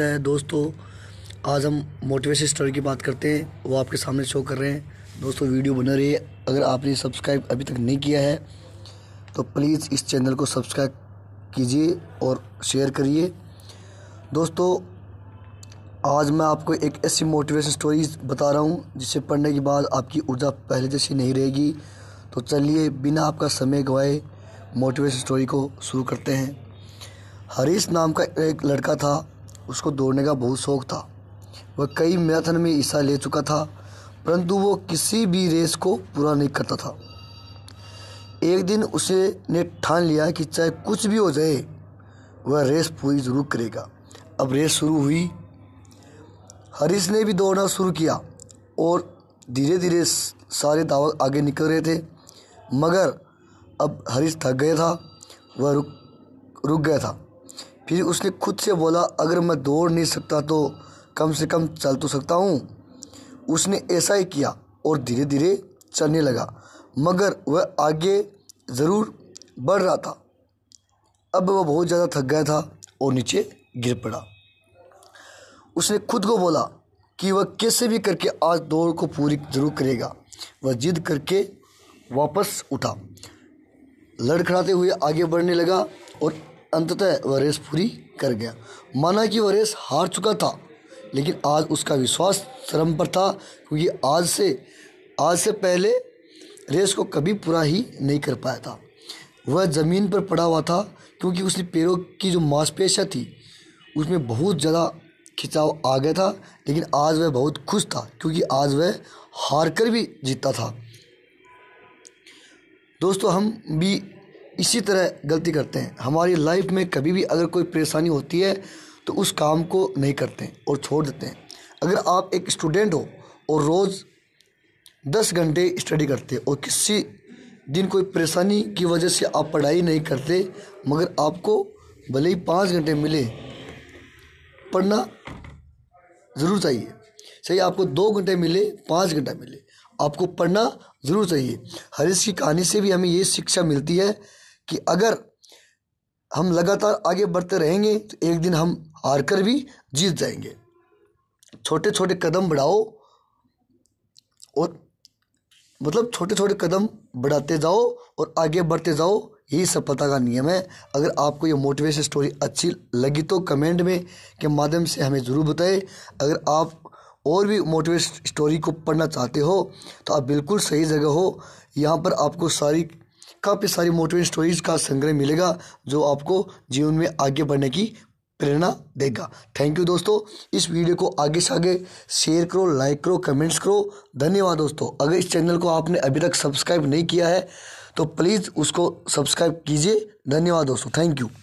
है दोस्तों आज हम मोटिवेशन स्टोरी की बात करते हैं वो आपके सामने शो कर रहे हैं दोस्तों वीडियो बना रही है अगर आपने सब्सक्राइब अभी तक नहीं किया है तो प्लीज़ इस चैनल को सब्सक्राइब कीजिए और शेयर करिए दोस्तों आज मैं आपको एक ऐसी मोटिवेशन स्टोरीज बता रहा हूँ जिसे पढ़ने के बाद आपकी ऊर्जा पहले जैसी नहीं रहेगी तो चलिए बिना आपका समय गवाए मोटिवेशन स्टोरी को शुरू करते हैं हरीश नाम का एक लड़का था उसको दौड़ने का बहुत शौक था वह कई मैराथन में हिस्सा ले चुका था परंतु वो किसी भी रेस को पूरा नहीं करता था एक दिन उसे ने ठान लिया कि चाहे कुछ भी हो जाए वह रेस पूरी जरूर करेगा अब रेस शुरू हुई हरीश ने भी दौड़ना शुरू किया और धीरे धीरे सारे धावक आगे निकल रहे थे मगर अब हरीश थक गया था वह रुक रुक गया था फिर उसने खुद से बोला अगर मैं दौड़ नहीं सकता तो कम से कम चल तो सकता हूँ उसने ऐसा ही किया और धीरे धीरे चलने लगा मगर वह आगे ज़रूर बढ़ रहा था अब वह बहुत ज़्यादा थक गया था और नीचे गिर पड़ा उसने खुद को बोला कि वह कैसे भी करके आज दौड़ को पूरी जरूर करेगा वह जिद करके वापस उठा लड़खड़ाते हुए आगे बढ़ने लगा और अंततः वह रेस पूरी कर गया माना कि वह रेस हार चुका था लेकिन आज उसका विश्वास चरम पर था क्योंकि आज से आज से पहले रेस को कभी पूरा ही नहीं कर पाया था वह ज़मीन पर पड़ा हुआ था क्योंकि उसने पैरों की जो मांसपेशियाँ थी उसमें बहुत ज़्यादा खिंचाव आ गया था लेकिन आज वह बहुत खुश था क्योंकि आज वह हार कर भी जीता था दोस्तों हम भी इसी तरह गलती करते हैं हमारी लाइफ में कभी भी अगर कोई परेशानी होती है तो उस काम को नहीं करते हैं और छोड़ देते हैं अगर आप एक स्टूडेंट हो और रोज़ दस घंटे स्टडी करते और किसी दिन कोई परेशानी की वजह से आप पढ़ाई नहीं करते मगर आपको भले ही पाँच घंटे मिले पढ़ना ज़रूर चाहिए सही आपको दो घंटे मिले पाँच घंटा मिले आपको पढ़ना ज़रूर चाहिए हरीश की कहानी से भी हमें ये शिक्षा मिलती है कि अगर हम लगातार आगे बढ़ते रहेंगे तो एक दिन हम हार कर भी जीत जाएंगे छोटे छोटे कदम बढ़ाओ और मतलब छोटे छोटे कदम बढ़ाते जाओ और आगे बढ़ते जाओ यही सफलता का नियम है अगर आपको ये मोटिवेशन स्टोरी अच्छी लगी तो कमेंट में के माध्यम से हमें ज़रूर बताएं अगर आप और भी मोटिवेशन स्टोरी को पढ़ना चाहते हो तो आप बिल्कुल सही जगह हो यहाँ पर आपको सारी काफ़ी सारी मोटिवेशन स्टोरीज का संग्रह मिलेगा जो आपको जीवन में आगे बढ़ने की प्रेरणा देगा थैंक यू दोस्तों इस वीडियो को आगे से आगे शेयर करो लाइक करो कमेंट्स करो धन्यवाद दोस्तों अगर इस चैनल को आपने अभी तक सब्सक्राइब नहीं किया है तो प्लीज़ उसको सब्सक्राइब कीजिए धन्यवाद दोस्तों थैंक यू